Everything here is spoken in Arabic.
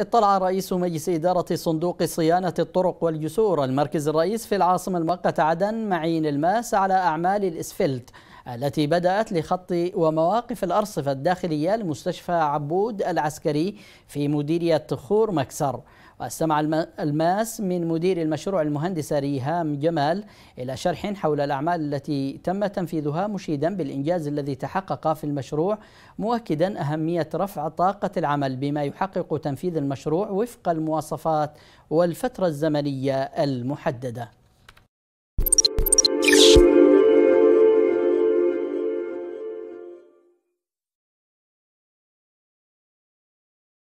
اطلع رئيس مجلس إدارة صندوق صيانة الطرق والجسور المركز الرئيس في العاصمة المؤقتة عدن معين الماس على أعمال الإسفلت التي بدأت لخط ومواقف الأرصفة الداخلية لمستشفى عبود العسكري في مديرية خور مكسر واستمع الماس من مدير المشروع المهندس ريهام جمال إلى شرح حول الأعمال التي تم تنفيذها مشيدا بالإنجاز الذي تحقق في المشروع مؤكدا أهمية رفع طاقة العمل بما يحقق تنفيذ المشروع وفق المواصفات والفترة الزمنية المحددة